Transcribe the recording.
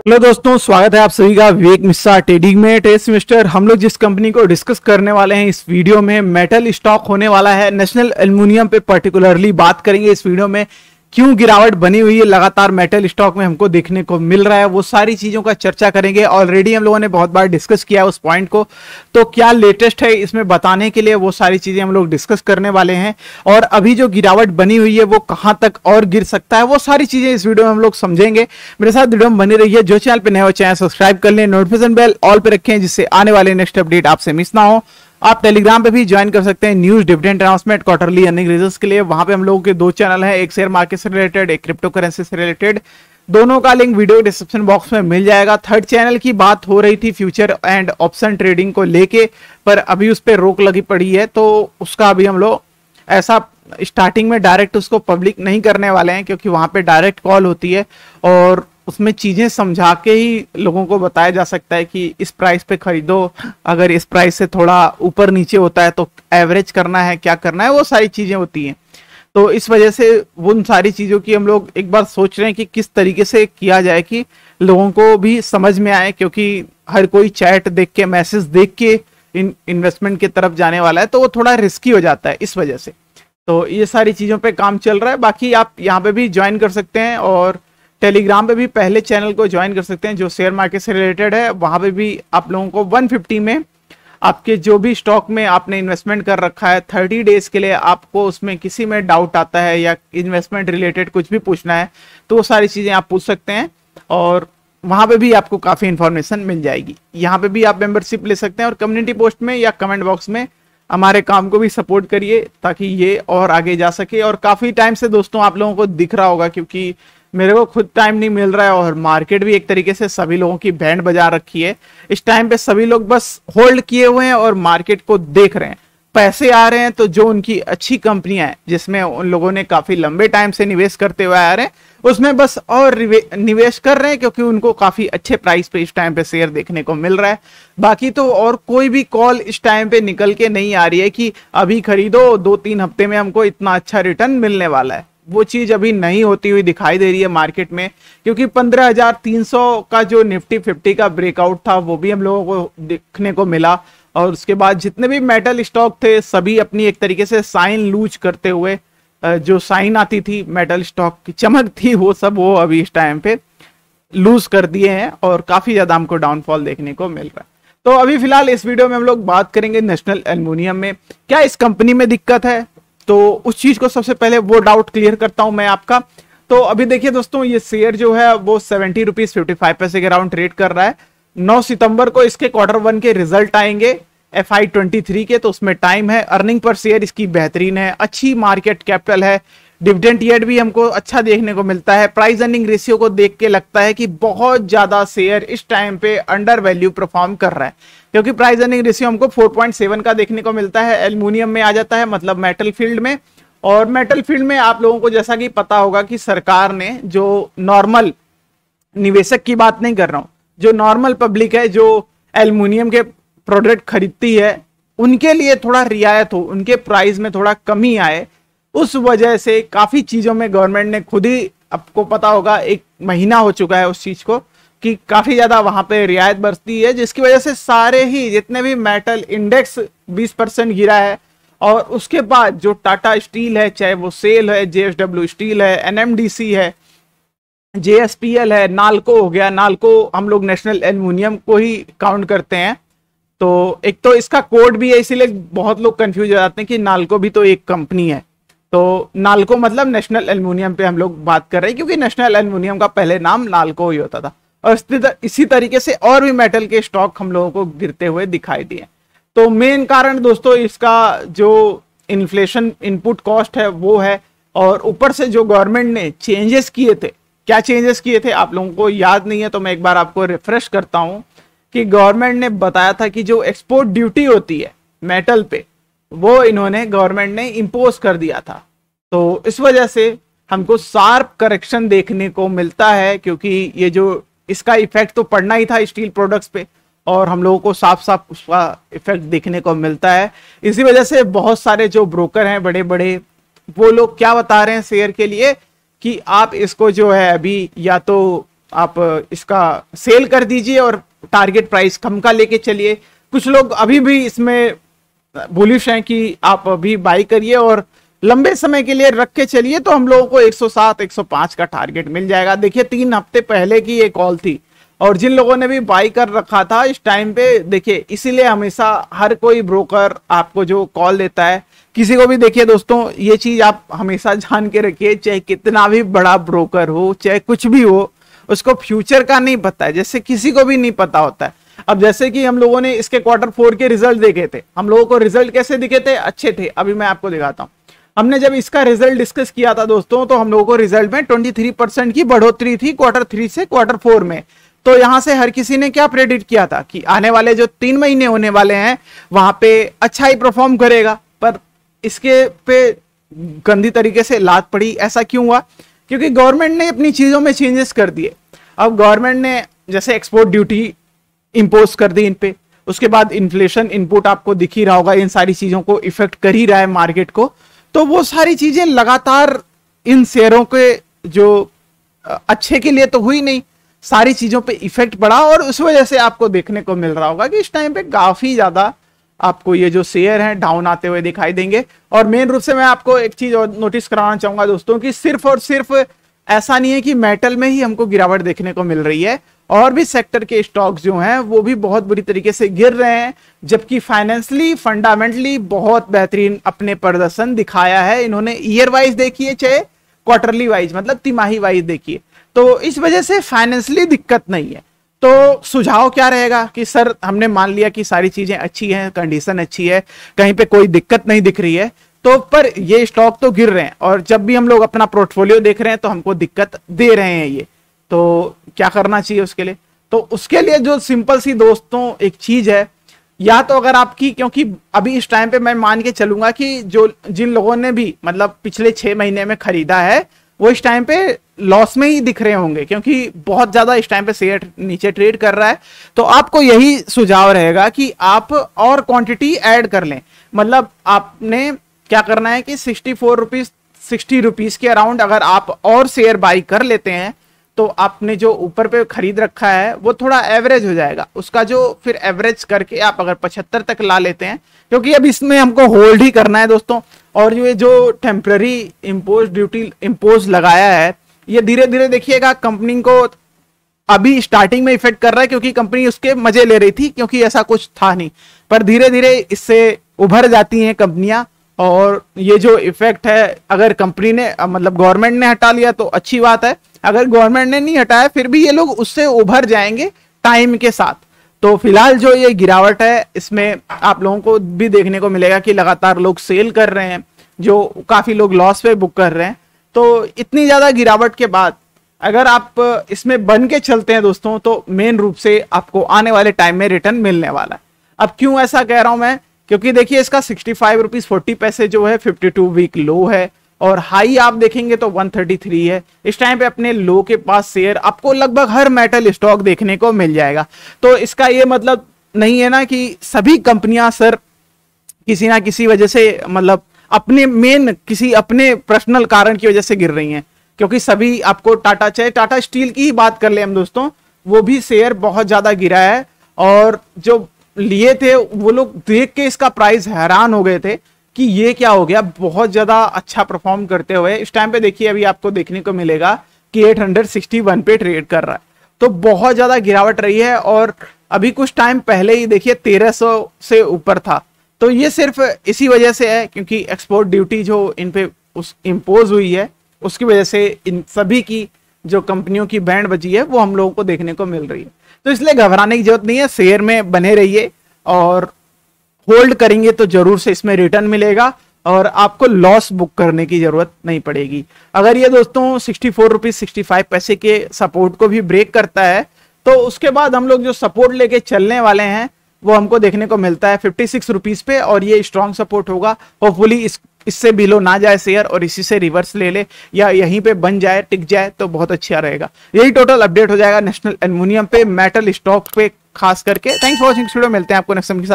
hello दोस्तों स्वागत है आप सभी का विवेक मिश्रा ट्रेडिंग में ट्रेड सेमेस्टर हम लोग जिस कंपनी को डिस्कस करने वाले हैं इस वीडियो में मेटल स्टॉक होने वाला है नेशनल एल्युमिनियम पे पर्टिकुलरली बात करेंगे इस वीडियो में क्यों गिरावट बनी हुई है लगातार मेटल स्टॉक में हमको देखने को मिल रहा है वो सारी चीजों का चर्चा करेंगे ऑलरेडी हम लोगों ने बहुत बार डिस्कस किया है उस पॉइंट को तो क्या लेटेस्ट है इसमें बताने के लिए वो सारी चीजें हम लोग डिस्कस करने वाले हैं और अभी जो गिरावट बनी हुई है वो कहां तक और गिर सकता है वो सारी चीजें इस वीडियो में हम लोग समझेंगे मेरे साथ वीडियो में बनी रही है जो चैनल पर नए हो चैनल सब्सक्राइब कर लें नोटिफिकेशन बेल ऑल पर रखें जिससे आने वाले नेक्स्ट अपडेट आपसे मिस ना हो आप टेलीग्राम पे भी ज्वाइन कर सकते हैं news dividend announcement quarterly earning result के लिए वहां पे हम लोगों के दो चैनल हैं एक शेयर मार्केट से रिलेटेड एक क्रिप्टो करेंसी से रिलेटेड दोनों का लिंक वीडियो डिस्क्रिप्शन बॉक्स में मिल जाएगा थर्ड चैनल की बात हो रही थी फ्यूचर एंड ऑप्शन ट्रेडिंग को लेके पर अभी उस पर रोक लगी पड़ी है तो उसका अभी हम लोग ऐसा स्टार्टिंग में डायरेक्ट उसको पब्लिक नहीं करने वाले हैं क्योंकि वहाँ पे डायरेक्ट कॉल होती है और उसमें चीज़ें समझा के ही लोगों को बताया जा सकता है कि इस प्राइस पे खरीदो अगर इस प्राइस से थोड़ा ऊपर नीचे होता है तो एवरेज करना है क्या करना है वो सारी चीज़ें होती हैं तो इस वजह से उन सारी चीज़ों की हम लोग एक बार सोच रहे हैं कि किस तरीके से किया जाए कि लोगों को भी समझ में आए क्योंकि हर कोई चैट देख के मैसेज देख के इन इन्वेस्टमेंट की तरफ जाने वाला है तो वो थोड़ा रिस्की हो जाता है इस वजह से तो ये सारी चीज़ों पे काम चल रहा है बाकी आप यहाँ पे भी ज्वाइन कर सकते हैं और टेलीग्राम पे भी पहले चैनल को ज्वाइन कर सकते हैं जो शेयर मार्केट से रिलेटेड है वहाँ पे भी आप लोगों को 150 में आपके जो भी स्टॉक में आपने इन्वेस्टमेंट कर रखा है थर्टी डेज के लिए आपको उसमें किसी में डाउट आता है या इन्वेस्टमेंट रिलेटेड कुछ भी पूछना है तो वो सारी चीज़ें आप पूछ सकते हैं और वहाँ पे भी आपको काफ़ी इन्फॉर्मेशन मिल जाएगी यहाँ पे भी आप मेंबरशिप ले सकते हैं और कम्युनिटी पोस्ट में या कमेंट बॉक्स में हमारे काम को भी सपोर्ट करिए ताकि ये और आगे जा सके और काफ़ी टाइम से दोस्तों आप लोगों को दिख रहा होगा क्योंकि मेरे को खुद टाइम नहीं मिल रहा है और मार्केट भी एक तरीके से सभी लोगों की बैंड बजा रखी है इस टाइम पे सभी लोग बस होल्ड किए हुए हैं और मार्केट को देख रहे हैं पैसे आ रहे हैं तो जो उनकी अच्छी कंपनियां हैं जिसमें उन लोगों ने काफी लंबे टाइम से निवेश करते हुए आ रहे हैं उसमें बस और निवेश कर रहे हैं क्योंकि उनको काफी अच्छे प्राइस पे इस टाइम पे शेयर देखने को मिल रहा है बाकी तो और कोई भी कॉल इस टाइम पे निकल के नहीं आ रही है कि अभी खरीदो दो तीन हफ्ते में हमको इतना अच्छा रिटर्न मिलने वाला है वो चीज अभी नहीं होती हुई दिखाई दे रही है मार्केट में क्योंकि 15,300 का जो निफ्टी 50 का ब्रेकआउट था वो भी हम लोगों को देखने को मिला और उसके बाद जितने भी मेटल स्टॉक थे सभी अपनी एक तरीके से साइन लूज करते हुए जो साइन आती थी मेटल स्टॉक की चमक थी वो सब वो अभी इस टाइम पे लूज कर दिए हैं और काफ़ी ज़्यादा हमको डाउनफॉल देखने को मिल रहा है तो अभी फिलहाल इस वीडियो में हम लोग बात करेंगे नेशनल एलमिनियम में क्या इस कंपनी में दिक्कत है तो उस चीज़ को सबसे पहले वो डाउट क्लियर करता हूं मैं आपका तो अभी देखिए दोस्तों ये शेयर जो है वो सेवेंटी रुपीज़ फिफ्टी फाइव पैसे के अराउंड ट्रेड कर रहा है 9 सितंबर को इसके क्वार्टर वन के रिजल्ट आएंगे एफ आई ट्वेंटी थ्री के तो उसमें टाइम है अर्निंग पर शेयर इसकी बेहतरीन है अच्छी मार्केट कैपिटल है डिविडेंट ईयर भी हमको अच्छा देखने को मिलता है प्राइस अर्निंग रेशियो को देख के लगता है कि बहुत ज्यादा शेयर इस टाइम पे अंडर वैल्यू परफॉर्म कर रहा है क्योंकि प्राइस अर्निंग रेशियो हमको 4.7 का देखने को मिलता है एल्यूमिनियम में आ जाता है मतलब मेटल फील्ड में और मेटल फील्ड में आप लोगों को जैसा कि पता होगा कि सरकार ने जो नॉर्मल निवेशक की बात नहीं कर रहा हूं जो नॉर्मल पब्लिक है जो एल्यूमिनियम के प्रोडक्ट खरीदती है उनके लिए थोड़ा रियायत हो उनके प्राइस में थोड़ा कमी आए उस वजह से काफ़ी चीज़ों में गवर्नमेंट ने खुद ही आपको पता होगा एक महीना हो चुका है उस चीज़ को कि काफ़ी ज़्यादा वहाँ पे रियायत बरसती है जिसकी वजह से सारे ही जितने भी मेटल इंडेक्स 20 परसेंट गिरा है और उसके बाद जो टाटा स्टील है चाहे वो सेल है जे स्टील है एन है जेएसपीएल है नालको हो गया नालको हम लोग नेशनल एल्यूमिनियम को ही काउंट करते हैं तो एक तो इसका कोड भी है इसीलिए बहुत लोग कंफ्यूज हो जाते हैं कि नालको भी तो एक कंपनी है तो नालको मतलब नेशनल एल्यूमिनियम पे हम लोग बात कर रहे हैं क्योंकि नेशनल एल्यूमिनियम का पहले नाम नालको ही होता था और इसी तरीके से और भी मेटल के स्टॉक हम लोगों को गिरते हुए दिखाई दिए तो मेन कारण दोस्तों इसका जो इन्फ्लेशन इनपुट कॉस्ट है वो है और ऊपर से जो गवर्नमेंट ने चेंजेस किए थे क्या चेंजेस किए थे आप लोगों को याद नहीं है तो मैं एक बार आपको रिफ्रेश करता हूं कि गवर्नमेंट ने बताया था कि जो एक्सपोर्ट ड्यूटी होती है मेटल पे वो इन्होंने गवर्नमेंट ने इम्पोज कर दिया था तो इस वजह से हमको शार्प करेक्शन देखने को मिलता है क्योंकि ये जो इसका इफेक्ट तो पड़ना ही था स्टील प्रोडक्ट्स पे और हम लोगों को साफ साफ उसका इफेक्ट देखने को मिलता है इसी वजह से बहुत सारे जो ब्रोकर हैं बड़े बड़े वो लोग क्या बता रहे हैं शेयर के लिए कि आप इसको जो है अभी या तो आप इसका सेल कर दीजिए और टारगेट प्राइस कम का लेके चलिए कुछ लोग अभी भी इसमें बुलिश हैं कि आप अभी बाई करिए और लंबे समय के लिए रख के चलिए तो हम लोगों को 107 105 का टारगेट मिल जाएगा देखिए तीन हफ्ते पहले की ये कॉल थी और जिन लोगों ने भी बाई कर रखा था इस टाइम पे देखिए इसीलिए हमेशा हर कोई ब्रोकर आपको जो कॉल देता है किसी को भी देखिए दोस्तों ये चीज आप हमेशा जान के रखिए चाहे कितना भी बड़ा ब्रोकर हो चाहे कुछ भी हो उसको फ्यूचर का नहीं पता है जैसे किसी को भी नहीं पता होता है अब जैसे कि हम लोगों ने इसके क्वार्टर फोर के रिजल्ट देखे थे हम लोगों को रिजल्ट कैसे दिखे थे अच्छे थे अभी मैं आपको दिखाता हूँ हमने जब इसका रिजल्ट डिस्कस किया था दोस्तों तो हम लोगों को रिजल्ट में थ्री परसेंट की बढ़ोतरी थी क्वार्टर थ्री से क्वार्टर फोर में तो यहां से हर किसी ने क्या प्रेडिक्ट किया था कि आने वाले जो तीन महीने होने वाले हैं वहां पे अच्छा ही परफॉर्म करेगा पर इसके पे गंदी तरीके से लात पड़ी ऐसा क्यों हुआ क्योंकि गवर्नमेंट ने अपनी चीज़ों में चेंजेस कर दिए अब गवर्नमेंट ने जैसे एक्सपोर्ट ड्यूटी इम्पोज कर दी इन पे उसके बाद इन्फ्लेशन इनपुट आपको दिख ही रहा होगा इन सारी चीज़ों को इफेक्ट कर ही रहा है मार्केट को तो वो सारी चीज़ें लगातार इन शेयरों के जो अच्छे के लिए तो हुई नहीं सारी चीज़ों पे इफेक्ट पड़ा और उस वजह से आपको देखने को मिल रहा होगा कि इस टाइम पे काफ़ी ज़्यादा आपको ये जो शेयर हैं डाउन आते हुए दिखाई देंगे और मेन रूप से मैं आपको एक चीज और नोटिस कराना चाहूंगा दोस्तों कि सिर्फ और सिर्फ ऐसा नहीं है कि मेटल में ही हमको गिरावट देखने को मिल रही है और भी सेक्टर के स्टॉक्स जो हैं वो भी बहुत बुरी तरीके से गिर रहे हैं जबकि फाइनेंशली फंडामेंटली बहुत बेहतरीन अपने प्रदर्शन दिखाया है इन्होंने ईयर वाइज देखिए चाहे क्वार्टरली वाइज मतलब तिमाही वाइज देखिए तो इस वजह से फाइनेंशली दिक्कत नहीं है तो सुझाव क्या रहेगा कि सर हमने मान लिया कि सारी चीजें अच्छी हैं कंडीशन अच्छी है कहीं पे कोई दिक्कत नहीं दिख रही है तो पर ये स्टॉक तो गिर रहे हैं और जब भी हम लोग अपना पोर्टफोलियो देख रहे हैं तो हमको दिक्कत दे रहे हैं ये तो क्या करना चाहिए उसके लिए तो उसके लिए जो सिंपल सी दोस्तों एक चीज है या तो अगर आपकी क्योंकि अभी इस टाइम पे मैं मान के चलूंगा कि जो जिन लोगों ने भी मतलब पिछले छह महीने में खरीदा है वो इस टाइम पे लॉस में ही दिख रहे होंगे क्योंकि बहुत ज़्यादा इस टाइम पे शेयर नीचे ट्रेड कर रहा है तो आपको यही सुझाव रहेगा कि आप और क्वांटिटी ऐड कर लें मतलब आपने क्या करना है कि sixty four rupees sixty rupees के अराउंड अगर आप और शेयर बाई कर लेते हैं तो आपने जो ऊपर पे खरीद रखा है वो थोड़ा एवरेज हो जाएगा उसका जो फिर एवरेज करके आप अगर पचहत्तर तक ला लेते हैं क्योंकि अब इसमें हमको होल्ड ही करना है दोस्तों और ये जो टेम्प्ररी इम्पोज ड्यूटी इम्पोज लगाया है ये धीरे धीरे देखिएगा कंपनी को अभी स्टार्टिंग में इफेक्ट कर रहा है क्योंकि कंपनी उसके मजे ले रही थी क्योंकि ऐसा कुछ था नहीं पर धीरे धीरे इससे उभर जाती हैं कंपनियां और ये जो इफेक्ट है अगर कंपनी ने मतलब गवर्नमेंट ने हटा लिया तो अच्छी बात है अगर गवर्नमेंट ने नहीं हटाया फिर भी ये लोग उससे उभर जाएंगे टाइम के साथ तो फिलहाल जो ये गिरावट है इसमें आप लोगों को भी देखने को मिलेगा कि लगातार लोग सेल कर रहे हैं जो काफ़ी लोग लॉस पे बुक कर रहे हैं तो इतनी ज़्यादा गिरावट के बाद अगर आप इसमें बन के चलते हैं दोस्तों तो मेन रूप से आपको आने वाले टाइम में रिटर्न मिलने वाला है अब क्यों ऐसा कह रहा हूं मैं क्योंकि देखिए इसका सिक्सटी फाइव रुपीज़ फोर्टी पैसे जो है फिफ्टी टू वीक लो है और हाई आप देखेंगे तो 133 है इस टाइम पे अपने लो के पास शेयर आपको लगभग हर मेटल स्टॉक देखने को मिल जाएगा तो इसका ये मतलब नहीं है ना कि सभी कंपनियां सर किसी ना किसी वजह से मतलब अपने मेन किसी अपने पर्सनल कारण की वजह से गिर रही हैं क्योंकि सभी आपको टाटा चाहे टाटा स्टील की ही बात कर ले हम दोस्तों वो भी शेयर बहुत ज्यादा गिरा है और जो लिए थे वो लोग देख के इसका प्राइस हैरान हो गए थे कि ये क्या हो गया बहुत ज़्यादा अच्छा परफॉर्म करते हुए इस टाइम पे देखिए अभी आपको देखने को मिलेगा कि 861 पे ट्रेड कर रहा है तो बहुत ज़्यादा गिरावट रही है और अभी कुछ टाइम पहले ही देखिए 1300 से ऊपर था तो ये सिर्फ इसी वजह से है क्योंकि एक्सपोर्ट ड्यूटी जो इन पे उस इम्पोज हुई है उसकी वजह से इन सभी की जो कंपनियों की बैंड बची है वो हम लोगों को देखने को मिल रही है तो इसलिए घबराने की जरूरत नहीं है शेयर में बने रहिए और होल्ड करेंगे तो जरूर से इसमें रिटर्न मिलेगा और आपको लॉस बुक करने की ज़रूरत नहीं पड़ेगी अगर ये दोस्तों sixty four rupees sixty five पैसे के सपोर्ट को भी ब्रेक करता है तो उसके बाद हम लोग जो सपोर्ट लेके चलने वाले हैं वो हमको देखने को मिलता है फिफ्टी सिक्स रुपीज़ पे और ये स्ट्रॉन्ग सपोर्ट होगा होपफुली इस इससे बिलो ना जाए शेयर और इसी से रिवर्स ले ले या यहीं पे बन जाए टिक जाए तो बहुत अच्छा रहेगा यही टोटल अपडेट हो जाएगा नेशनल एलमोनियम पे मेटल स्टॉक पे खास करके थैंक्स फॉर वॉचिंग मिलते हैं आपको नेक्स्ट के साथ